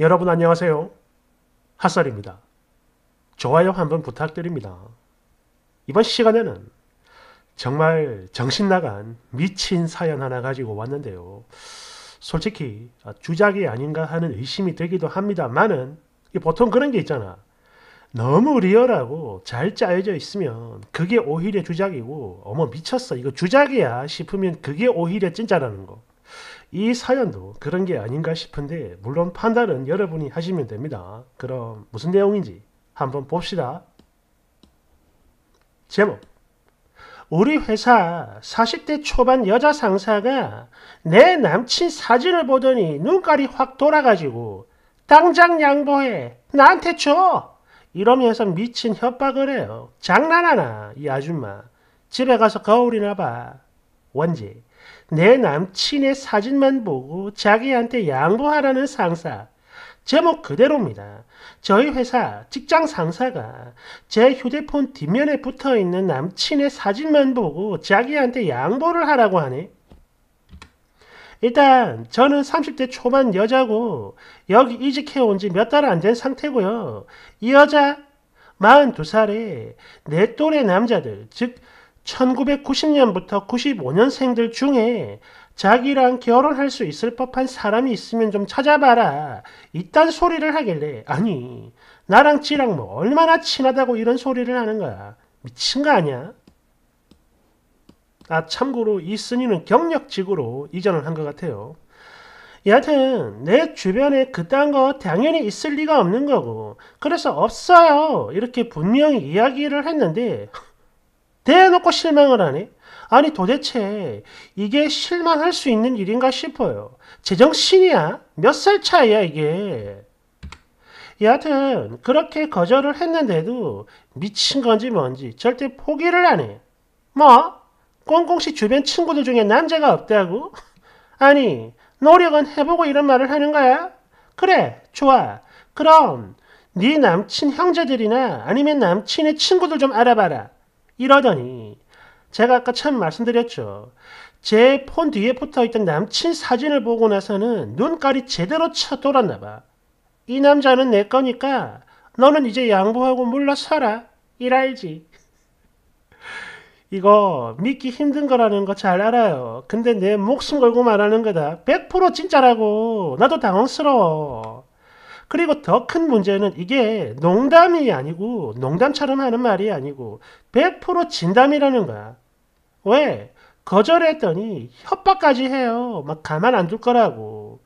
여러분 안녕하세요. 핫살입니다 좋아요 한번 부탁드립니다. 이번 시간에는 정말 정신나간 미친 사연 하나 가지고 왔는데요. 솔직히 주작이 아닌가 하는 의심이 들기도 합니다만은 보통 그런 게 있잖아. 너무 리얼하고 잘 짜여져 있으면 그게 오히려 주작이고 어머 미쳤어 이거 주작이야 싶으면 그게 오히려 진짜라는 거. 이 사연도 그런 게 아닌가 싶은데 물론 판단은 여러분이 하시면 됩니다. 그럼 무슨 내용인지 한번 봅시다. 제목 우리 회사 40대 초반 여자 상사가 내 남친 사진을 보더니 눈깔이 확 돌아가지고 당장 양보해 나한테 줘 이러면서 미친 협박을 해요. 장난하나 이 아줌마 집에 가서 거울이나 봐. 원지 내 남친의 사진만 보고 자기한테 양보하라는 상사. 제목 그대로입니다. 저희 회사 직장 상사가 제 휴대폰 뒷면에 붙어 있는 남친의 사진만 보고 자기한테 양보를 하라고 하네. 일단 저는 30대 초반 여자고 여기 이직해온 지 몇 달 안 된 상태고요. 이 여자 42살에 내 또래 남자들 즉 1990년부터 95년생들 중에 자기랑 결혼할 수 있을 법한 사람이 있으면 좀 찾아봐라. 이딴 소리를 하길래 아니 나랑 지랑뭐 얼마나 친하다고 이런 소리를 하는 거야. 미친 거 아니야? 아 참고로 이순이는 경력직으로 이전을 한 것 같아요. 여하튼 내 주변에 그딴 거 당연히 있을 리가 없는 거고 그래서 없어요 이렇게 분명히 이야기를 했는데 대놓고 실망을 하니 아니 도대체 이게 실망할 수 있는 일인가 싶어요. 제정신이야? 몇 살 차이야 이게? 여하튼 그렇게 거절을 했는데도 미친 건지 뭔지 절대 포기를 안 해. 뭐? 꽁꽁씨 주변 친구들 중에 남자가 없다고? 아니 노력은 해보고 이런 말을 하는 거야? 그래 좋아. 그럼 네 남친 형제들이나 아니면 남친의 친구들 좀 알아봐라. 이러더니 제가 아까 처음 말씀드렸죠. 제 폰 뒤에 붙어있던 남친 사진을 보고 나서는 눈깔이 제대로 쳐 돌았나 봐. 이 남자는 내 거니까 너는 이제 양보하고 물러서라. 이랄지. 이거 믿기 힘든 거라는 거 잘 알아요. 근데 내 목숨 걸고 말하는 거다. 100% 진짜라고. 나도 당황스러워. 그리고 더 큰 문제는 이게 농담이 아니고 농담처럼 하는 말이 아니고 100% 진담이라는 거야. 왜? 거절했더니 협박까지 해요. 막 가만 안 둘 거라고.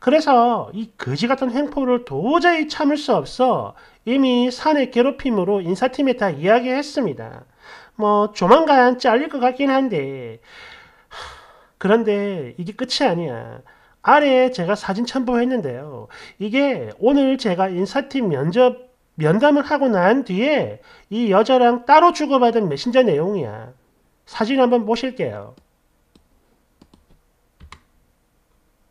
그래서 이 거지 같은 횡포를 도저히 참을 수 없어 이미 사내 괴롭힘으로 인사팀에 다 이야기했습니다. 뭐 조만간 잘릴 것 같긴 한데 그런데 이게 끝이 아니야. 아래에 제가 사진 첨부했는데요. 이게 오늘 제가 인사팀 면접 면담을 하고 난 뒤에 이 여자랑 따로 주고받은 메신저 내용이야. 사진 한번 보실게요.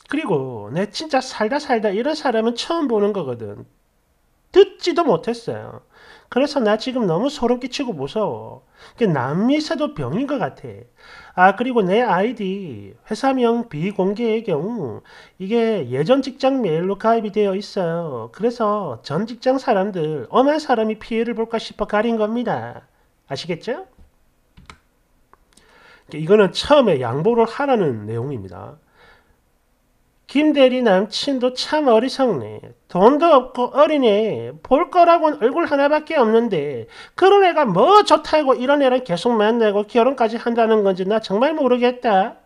그리고 내 진짜 살다 살다 이런 사람은 처음 보는 거거든. 듣지도 못했어요. 그래서 나 지금 너무 소름 끼치고 무서워. 남미새도 병인 것 같아. 아 그리고 내 아이디 회사명 비공개의 경우 이게 예전 직장 메일로 가입이 되어 있어요. 그래서 전 직장 사람들 어느 사람이 피해를 볼까 싶어 가린 겁니다. 아시겠죠? 이거는 처음에 양보를 하라는 내용입니다. 김대리 남친도 참 어리석네. 돈도 없고 어린애 볼 거라곤 얼굴 하나밖에 없는데 그런 애가 뭐 좋다고 이런 애랑 계속 만나고 결혼까지 한다는 건지 나 정말 모르겠다.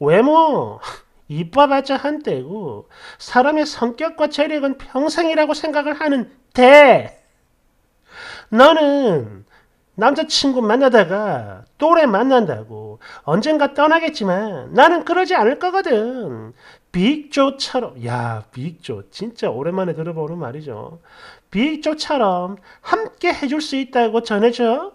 외모 이뻐봤자 한때고 사람의 성격과 재력은 평생이라고 생각을 하는데 너는 남자친구 만나다가 또래 만난다고 언젠가 떠나겠지만 나는 그러지 않을 거거든. 빅조처럼 야 빅조 진짜 오랜만에 들어보는 말이죠. 빅조처럼 함께 해줄 수 있다고 전해줘.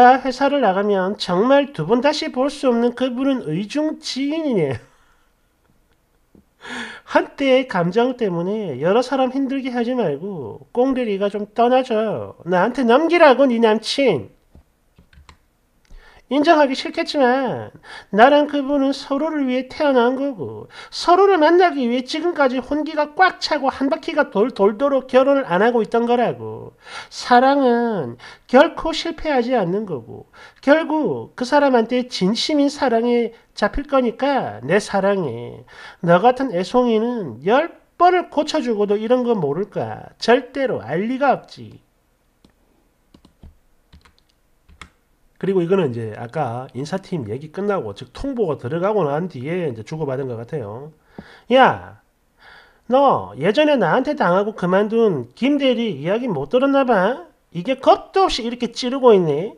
내가 회사를 나가면 정말 두 번 다시 볼 수 없는 그분은 의중 지인이네. 한때의 감정 때문에 여러 사람 힘들게 하지 말고 꽁대리가 좀 떠나줘. 나한테 넘기라고 네 남친. 인정하기 싫겠지만 나랑 그분은 서로를 위해 태어난 거고 서로를 만나기 위해 지금까지 혼기가 꽉 차고 한 바퀴가 돌, 돌도록 결혼을 안 하고 있던 거라고 사랑은 결코 실패하지 않는 거고 결국 그 사람한테 진심인 사랑에 잡힐 거니까 내 사랑이 너 같은 애송이는 열 번을 고쳐주고도 이런 거 모를까 절대로 알 리가 없지 그리고 이거는 이제 아까 인사팀 얘기 끝나고 즉 통보가 들어가고 난 뒤에 이제 주고받은 것 같아요. 야, 너 예전에 나한테 당하고 그만둔 김 대리 이야기 못 들었나 봐? 이게 겁도 없이 이렇게 찌르고 있네.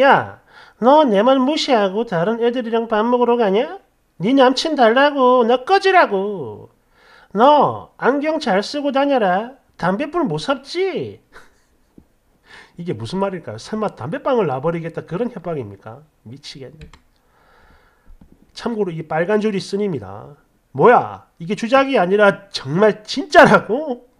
야, 너 내 말 무시하고 다른 애들이랑 밥 먹으러 가냐? 네 남친 달라고 너 꺼지라고. 너 안경 잘 쓰고 다녀라. 담배불 무섭지? 이게 무슨 말일까요? 설마 담배방을 놔버리겠다 그런 협박입니까? 미치겠네. 참고로 이 빨간 줄이 쓰입니다 뭐야 이게 주작이 아니라 정말 진짜라고?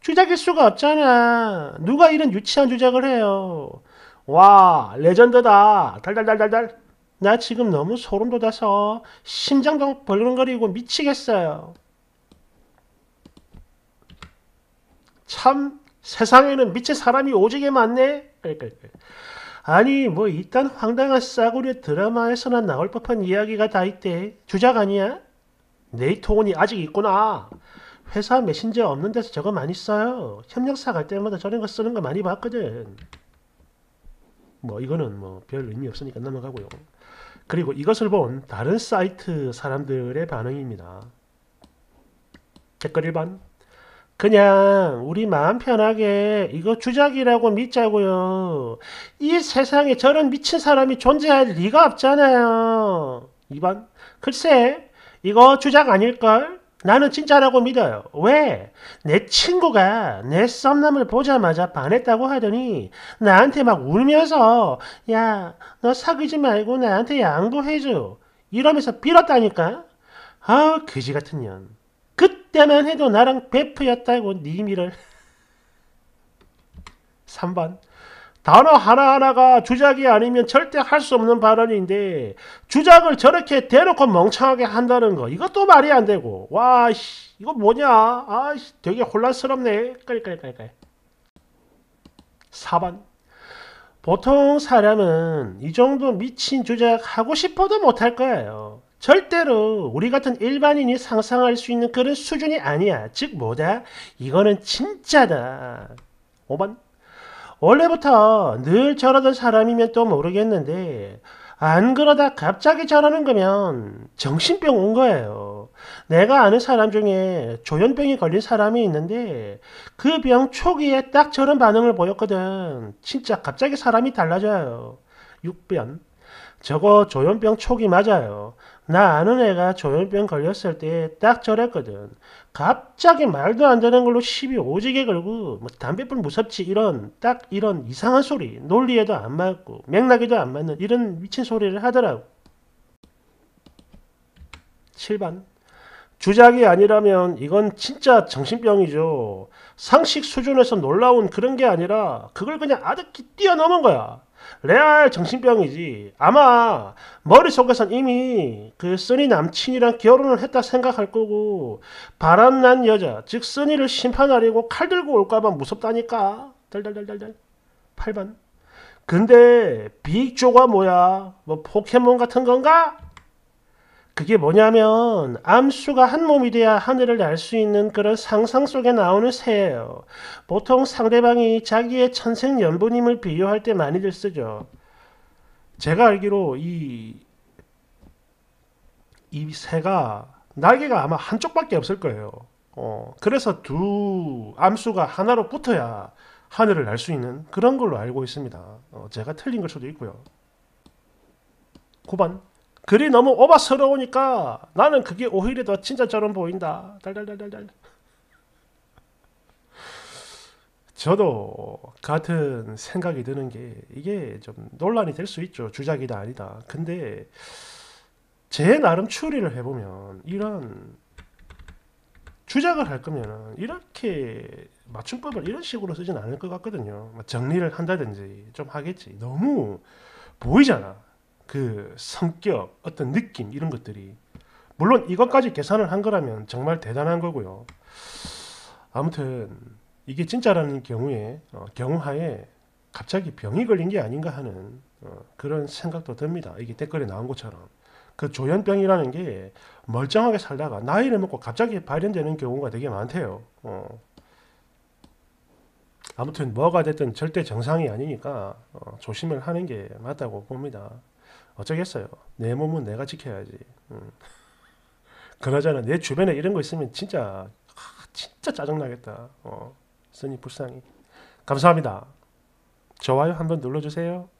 주작일 수가 없잖아. 누가 이런 유치한 주작을 해요. 와 레전드다. 달달달달달. 나 지금 너무 소름 돋아서 심장도 벌렁거리고 미치겠어요. 참 세상에는 미친 사람이 오지게 많네. 아니 뭐 이딴 황당한 싸구려 드라마에서나 나올 법한 이야기가 다 있대. 주작 아니야? 네이트온이 아직 있구나. 회사 메신저 없는 데서 저거 많이 써요. 협력사 갈 때마다 저런 거 쓰는 거 많이 봤거든. 뭐 이거는 뭐별 의미 없으니까 넘어가고요. 그리고 이것을 본 다른 사이트 사람들의 반응입니다. 댓글 1번 그냥 우리 마음 편하게 이거 주작이라고 믿자고요. 이 세상에 저런 미친 사람이 존재할 리가 없잖아요. 2번 글쎄 이거 주작 아닐걸? 나는 진짜라고 믿어요. 왜? 내 친구가 내 썸남을 보자마자 반했다고 하더니 나한테 막 울면서 야 너 사귀지 말고 나한테 양보해줘 이러면서 빌었다니까? 아우 그지 같은 년. 그때만 해도 나랑 베프였다고 니미를 3번 단어 하나하나가 주작이 아니면 절대 할 수 없는 발언인데 주작을 저렇게 대놓고 멍청하게 한다는 거 이것도 말이 안 되고 와 씨, 이거 뭐냐 아씨 되게 혼란스럽네 깔깔깔깔 4번 보통 사람은 이 정도 미친 주작 하고 싶어도 못 할 거예요 절대로 우리 같은 일반인이 상상할 수 있는 그런 수준이 아니야. 즉 뭐다? 이거는 진짜다. 5번 원래부터 늘 저러던 사람이면 또 모르겠는데 안 그러다 갑자기 저러는 거면 정신병 온 거예요. 내가 아는 사람 중에 조현병이 걸린 사람이 있는데 그 병 초기에 딱 저런 반응을 보였거든. 진짜 갑자기 사람이 달라져요. 6번 저거 조현병 초기 맞아요. 나 아는 애가 조현병 걸렸을 때 딱 저랬거든. 갑자기 말도 안 되는 걸로 시비 오지게 걸고 뭐 담배불 무섭지 이런 딱 이런 이상한 소리 논리에도 안 맞고 맥락에도 안 맞는 이런 미친 소리를 하더라고. 7번 주작이 아니라면 이건 진짜 정신병이죠. 상식 수준에서 놀라운 그런 게 아니라 그걸 그냥 아득히 뛰어넘은 거야. 레알 정신병이지. 아마 머릿속에선 이미 그쓰니 남친이랑 결혼을 했다 생각할 거고 바람난 여자, 즉쓰니를 심판하려고 칼 들고 올까봐 무섭다니까. 달달달달달. 8번. 근데 빅조가 뭐야? 뭐 포켓몬 같은 건가? 그게 뭐냐면 암수가 한 몸이 돼야 하늘을 날 수 있는 그런 상상 속에 나오는 새예요. 보통 상대방이 자기의 천생 연분임을 비유할 때 많이들 쓰죠. 제가 알기로 이, 이 새가 날개가 아마 한쪽밖에 없을 거예요. 어, 그래서 두 암수가 하나로 붙어야 하늘을 날 수 있는 그런 걸로 알고 있습니다. 어, 제가 틀린 걸 수도 있고요. 9번 글이 너무 오바스러우니까 나는 그게 오히려 더 진짜처럼 보인다. 달달달달달. 저도 같은 생각이 드는 게 이게 좀 논란이 될 수 있죠. 주작이다 아니다. 근데 제 나름 추리를 해보면 이런 주작을 할 거면 이렇게 맞춤법을 이런 식으로 쓰진 않을 것 같거든요. 뭐 정리를 한다든지 좀 하겠지. 너무 보이잖아. 그 성격, 어떤 느낌 이런 것들이 물론 이것까지 계산을 한 거라면 정말 대단한 거고요. 아무튼 이게 진짜라는 경우에 어, 경우하에 갑자기 병이 걸린 게 아닌가 하는 어, 그런 생각도 듭니다. 이게 댓글에 나온 것처럼 그 조현병이라는 게 멀쩡하게 살다가 나이를 먹고 갑자기 발현되는 경우가 되게 많대요. 어. 아무튼 뭐가 됐든 절대 정상이 아니니까 어, 조심을 하는 게 맞다고 봅니다. 어쩌겠어요. 내 몸은 내가 지켜야지. 음. 그러자나 내 주변에 이런 거 있으면 진짜 아, 진짜 짜증나겠다. 어, 쓰니 불쌍히. 감사합니다. 좋아요 한번 눌러주세요.